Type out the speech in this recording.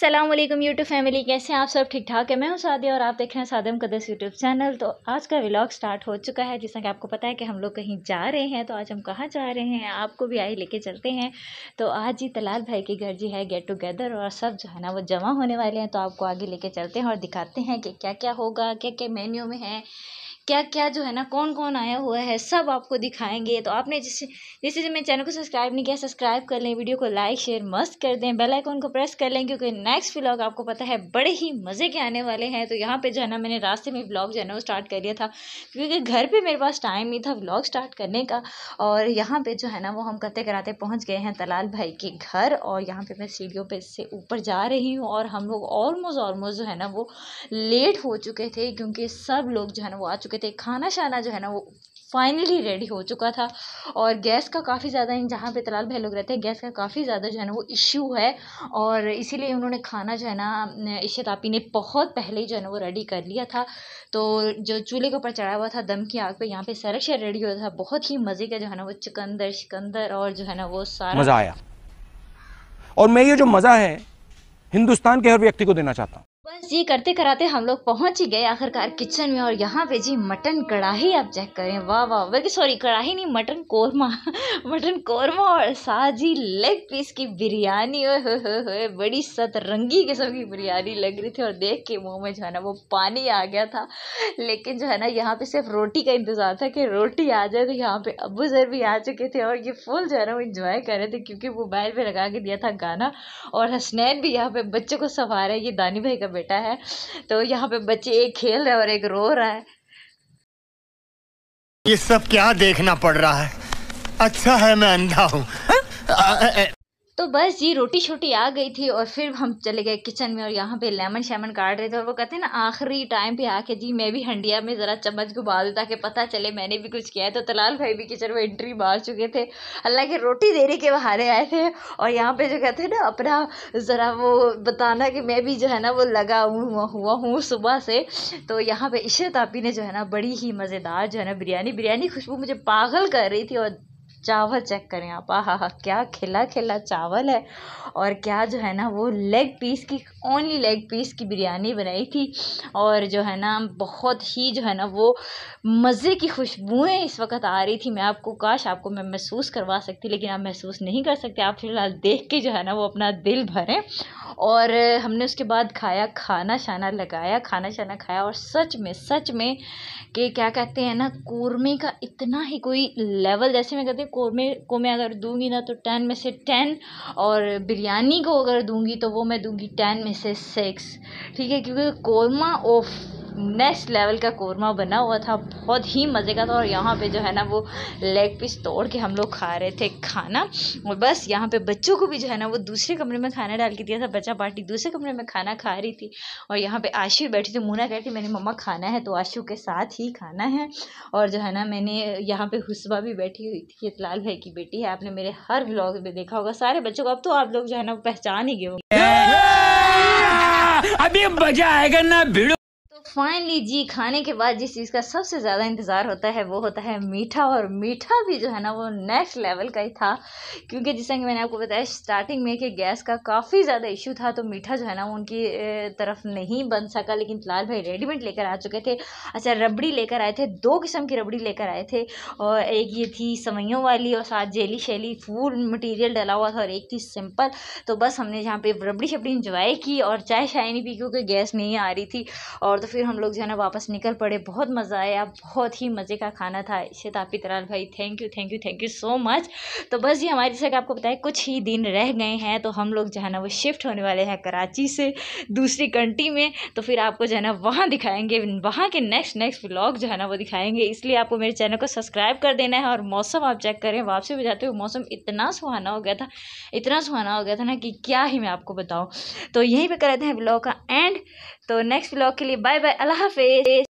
Aslam YouTube family कैसे हैं आप सब ठीक ठाक है मैं हूं सादिया और आप देख रहे हैं सादम कदस यूट्यूब चैनल तो आज का व्लॉग स्टार्ट हो चुका है जिसमें कि आपको पता है कि हम लोग कहीं जा रहे हैं तो आज हम कहाँ जा रहे हैं आपको भी आई लेके चलते हैं तो आज ही तलाल भाई के घर जी है गेट टुगेदर और सब जो है ना वो जमा होने वाले हैं तो आपको आगे लेके चलते हैं और दिखाते हैं कि क्या क्या होगा क्या क्या मेन्यू में है क्या क्या जो है ना कौन कौन आया हुआ है सब आपको दिखाएंगे तो आपने जिस जिससे जब मेरे चैनल को सब्सक्राइब नहीं किया सब्सक्राइब कर लें वीडियो को लाइक शेयर मस्त कर दें बेल आइकन को प्रेस कर लें क्योंकि नेक्स्ट व्लॉग आपको पता है बड़े ही मज़े के आने वाले हैं तो यहाँ पे जो है ना मैंने रास्ते में व्लॉग जो है ना वो स्टार्ट कर लिया था क्योंकि घर पर मेरे पास टाइम नहीं था व्लॉग स्टार्ट करने का और यहाँ पर जो है ना वो हम करते कराते पहुँच गए हैं तलाल भाई के घर और यहाँ पर मैं सीढ़ियों पर से ऊपर जा रही हूँ और हम लोग ऑलमोस्ट ऑलमोस्ट जो है ना वो लेट हो चुके थे क्योंकि सब लोग जो है ना वो आ चुके चुके थे खाना शाना जो है ना वो फाइनली रेडी हो चुका था और गैस का काफ़ी ज़्यादा जहाँ पे तलाल भाई लोग रहते हैं गैस का काफ़ी ज़्यादा जो है ना वो इश्यू है और इसीलिए उन्होंने खाना जो है ना इशत आपी ने बहुत पहले ही जो है ना वो रेडी कर लिया था तो जो चूल्हे के ऊपर चढ़ा हुआ था दम की आग पे यहाँ पे सरक शेर रेडी हुआ था बहुत ही मज़े का जो है ना वो चिकंदर शिकंदर और जो है ना वो सारा मज़ा आया और मैं ये जो मज़ा है हिंदुस्तान के हर व्यक्ति को देना चाहता हूँ बस ये करते कराते हम लोग पहुंच ही गए आखिरकार किचन में और यहाँ पे जी मटन कढ़ाई आप चेक करें वाह वाह बल्कि सॉरी कढ़ाई नहीं मटन कोरमा मटन कोरमा और साथ ही लेग पीस की बिरयानी हो हो हो बड़ी सतरंगी किस्म की बिरयानी लग रही थी और देख के मुंह में जो है ना वो पानी आ गया था लेकिन जो है ना यहाँ पे सिर्फ रोटी का इंतज़ार था कि रोटी आ जाए तो यहाँ पे अबू जर भी आ चुके थे और ये फुल जो है ना वो इंजॉय कर रहे थे क्योंकि मोबाइल पर लगा के दिया था गाना और हसनैन भी यहाँ पे बच्चों को सफा रहे ये दानी भाई का बेटा है तो यहाँ पे बच्चे एक खेल रहे और एक रो रहा है ये सब क्या देखना पड़ रहा है अच्छा है मैं अंधा हूँ हाँ? तो बस जी रोटी छोटी आ गई थी और फिर हम चले गए किचन में और यहाँ पे लेमन शेमन काट रहे थे और वो कहते हैं ना आखिरी टाइम पे आके जी मैं भी हंडिया में ज़रा चम्मच घुमा दूँ ताकि पता चले मैंने भी कुछ किया है तो तलाल भाई भी किचन में एंट्री मार चुके थे हालांकि रोटी देने के बहाने आए थे और यहाँ पर जो कहते हैं ना अपना ज़रा वो बताना कि मैं भी जो है ना वो लगा हूँ हुआ हूँ सुबह से तो यहाँ पर इशरत आपी ने जो है ना बड़ी ही मज़ेदार जो है ना बिरयानी बिरयानी खुशबू मुझे पागल कर रही थी और चावल चेक करें आप आ हा क्या खिला खिला चावल है और क्या जो है ना वो लेग पीस की ओनली लेग पीस की बिरयानी बनाई थी और जो है ना बहुत ही जो है ना वो मज़े की खुशबुएँ इस वक्त आ रही थी मैं आपको काश आपको मैं महसूस करवा सकती लेकिन आप महसूस नहीं कर सकते आप फिलहाल देख के जो है ना वो अपना दिल भरें और हमने उसके बाद खाया खाना शाना लगाया खाना शाना खाया और सच में सच में कि क्या कहते हैं ना कूरमे का इतना ही कोई लेवल जैसे मैं कहती कौरमे को मैं अगर दूंगी ना तो टेन में से टेन और बिरयानी को अगर दूंगी तो वो मैं दूंगी टेन में से सिक्स ठीक है क्योंकि कौरमा ऑफ नेक्स्ट लेवल का कौरमा बना हुआ था बहुत ही मज़े का था और यहाँ पे जो है ना वो लेग पीस तोड़ के हम लोग खा रहे थे खाना और बस यहाँ पे बच्चों को भी जो है ना वो दूसरे कमरे में खाना डाल के दिया था बच्चा पार्टी दूसरे कमरे में खाना खा रही थी और यहाँ पे आशु बैठी थी मुना कहती मैंने मम्मा खाना है तो आशू के साथ ही खाना है और जो है ना मैंने यहाँ पे हुसबा भी बैठी हुई थी लाल भाई की बेटी है आपने मेरे हर ब्लॉग में देखा होगा सारे बच्चों को अब तो आप लोग जो है ना पहचान ही गए अभी मजा आएगा ना भिड़ो फाइनली जी खाने के बाद जिस चीज़ का सबसे ज़्यादा इंतज़ार होता है वो होता है मीठा और मीठा भी जो है ना वो नेक्स्ट लेवल का ही था क्योंकि जैसा कि मैंने आपको बताया स्टार्टिंग में कि गैस का काफ़ी ज़्यादा इशू था तो मीठा जो है ना उनकी तरफ नहीं बन सका लेकिन लाल भाई रेडीमेड लेकर आ चुके थे अच्छा रबड़ी लेकर आए थे दो किस्म की रबड़ी लेकर आए थे और एक ये थी सवैयों वाली और साथ जेली शैली फूल मटीरियल डला हुआ था और एक थी सिंपल तो बस हमने यहाँ पर रबड़ी शबड़ी इंजॉय की और चाय शाय नहीं पी क्योंकि गैस नहीं आ रही थी और तो फिर हम लोग जो है ना वापस निकल पड़े बहुत मज़ा आया बहुत ही मज़े का खाना था इसे तापी तराल भाई thank you thank you thank you so much तो बस ये हमारी जैसे आपको बताया कुछ ही दिन रह गए हैं तो हम लोग जो है ना वो शिफ्ट होने वाले हैं कराची से दूसरी कंट्री में तो फिर आपको जो है ना वहाँ दिखाएंगे वहाँ के नेक्स्ट नेक्स्ट ब्लॉग जो है ना वो दिखाएंगे इसलिए आपको मेरे चैनल को सब्सक्राइब कर देना है और मौसम आप चेक करें वापसी में जाते हुए मौसम इतना सुहाना हो गया था इतना सुहाना हो गया था ना कि क्या ही मैं आपको बताऊँ तो यहीं पर कर देते हैं ब्लॉग का एंड तो नेक्स्ट ब्लॉग के लिए बाय 拜拜，阿拉哈菲。